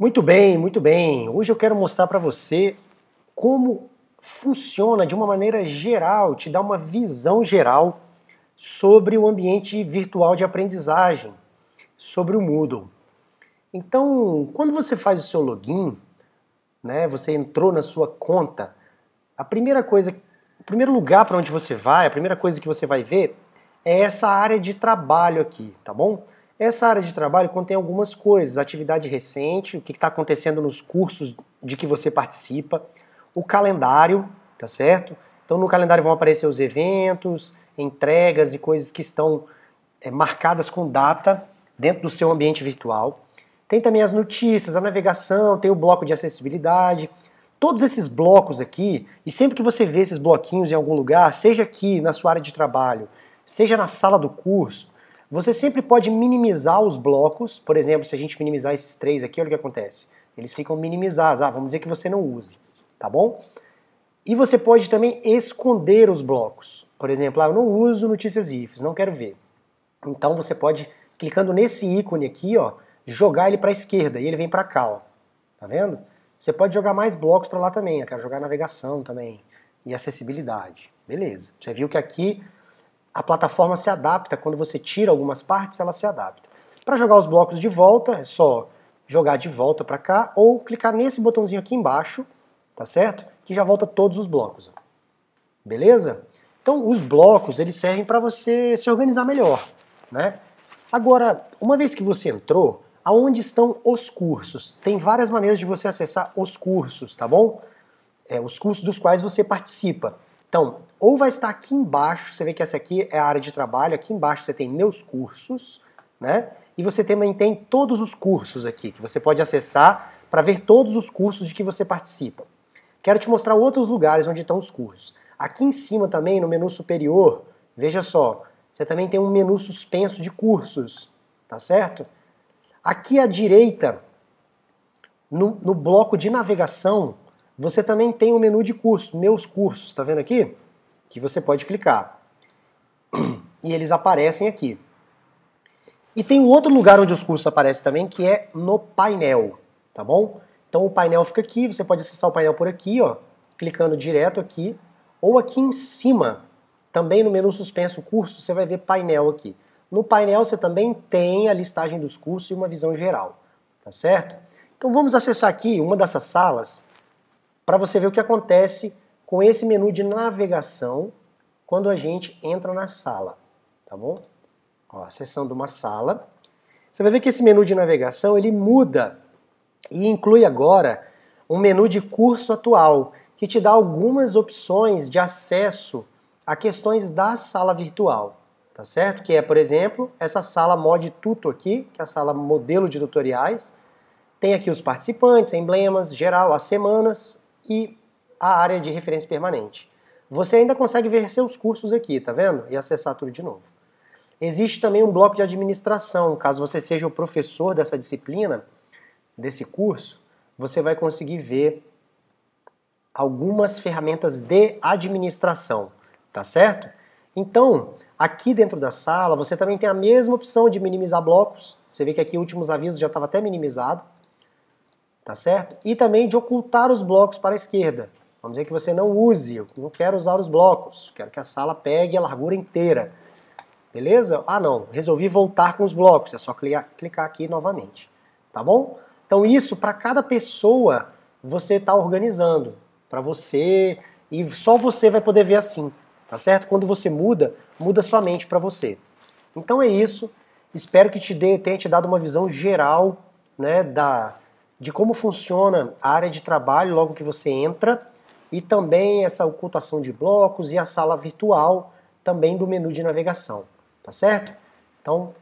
Muito bem, muito bem. Hoje eu quero mostrar para você como funciona de uma maneira geral, te dar uma visão geral sobre o ambiente virtual de aprendizagem, sobre o Moodle. Então, quando você faz o seu login, né, você entrou na sua conta, a primeira coisa, o primeiro lugar para onde você vai, a primeira coisa que você vai ver é essa área de trabalho aqui, tá bom? Essa área de trabalho contém algumas coisas: atividade recente, o que está acontecendo nos cursos de que você participa, o calendário, tá certo? Então, no calendário vão aparecer os eventos, entregas e coisas que estão é, marcadas com data dentro do seu ambiente virtual. Tem também as notícias, a navegação, tem o bloco de acessibilidade. Todos esses blocos aqui, e sempre que você vê esses bloquinhos em algum lugar, seja aqui na sua área de trabalho, seja na sala do curso, você sempre pode minimizar os blocos, por exemplo, se a gente minimizar esses três aqui, olha o que acontece. Eles ficam minimizados, ah, vamos dizer que você não use, tá bom? E você pode também esconder os blocos. Por exemplo, ah, eu não uso notícias IFs, não quero ver. Então você pode, clicando nesse ícone aqui, ó, jogar ele para a esquerda e ele vem para cá, ó. Tá vendo? Você pode jogar mais blocos para lá também. Eu quero jogar navegação também e acessibilidade. Beleza. Você viu que aqui a plataforma se adapta, quando você tira algumas partes, ela se adapta. Para jogar os blocos de volta, é só jogar de volta para cá ou clicar nesse botãozinho aqui embaixo, tá certo? Que já volta todos os blocos. Beleza? Então, os blocos, eles servem para você se organizar melhor, né? Agora, uma vez que você entrou, aonde estão os cursos? Tem várias maneiras de você acessar os cursos, tá bom? É, os cursos dos quais você participa. Então, ou vai estar aqui embaixo, você vê que essa aqui é a área de trabalho, aqui embaixo você tem meus cursos, né? E você também tem todos os cursos aqui, que você pode acessar para ver todos os cursos de que você participa. Quero te mostrar outros lugares onde estão os cursos. Aqui em cima também, no menu superior, veja só, você também tem um menu suspenso de cursos, tá certo? Aqui à direita, no, no bloco de navegação, você também tem o um menu de cursos, meus cursos, tá vendo aqui? que você pode clicar. E eles aparecem aqui. E tem um outro lugar onde os cursos aparecem também, que é no painel, tá bom? Então o painel fica aqui, você pode acessar o painel por aqui, ó, clicando direto aqui, ou aqui em cima, também no menu suspenso curso, você vai ver painel aqui. No painel você também tem a listagem dos cursos e uma visão geral, tá certo? Então vamos acessar aqui uma dessas salas para você ver o que acontece com esse menu de navegação quando a gente entra na sala, tá bom? Ó, acessando uma sala, você vai ver que esse menu de navegação ele muda e inclui agora um menu de curso atual, que te dá algumas opções de acesso a questões da sala virtual, tá certo? Que é, por exemplo, essa sala mod tuto aqui, que é a sala modelo de tutoriais. Tem aqui os participantes, emblemas, geral, as semanas e a área de referência permanente. Você ainda consegue ver seus cursos aqui, tá vendo? E acessar tudo de novo. Existe também um bloco de administração. Caso você seja o professor dessa disciplina, desse curso, você vai conseguir ver algumas ferramentas de administração, tá certo? Então, aqui dentro da sala, você também tem a mesma opção de minimizar blocos. Você vê que aqui últimos avisos já estava até minimizado, tá certo? E também de ocultar os blocos para a esquerda. Vamos dizer que você não use, eu não quero usar os blocos, quero que a sala pegue a largura inteira. Beleza? Ah não, resolvi voltar com os blocos, é só clicar aqui novamente. Tá bom? Então isso, para cada pessoa, você está organizando. Para você, e só você vai poder ver assim, tá certo? Quando você muda, muda somente para você. Então é isso. Espero que te dê, tenha te dado uma visão geral né, da, de como funciona a área de trabalho logo que você entra e também essa ocultação de blocos e a sala virtual também do menu de navegação, tá certo? Então,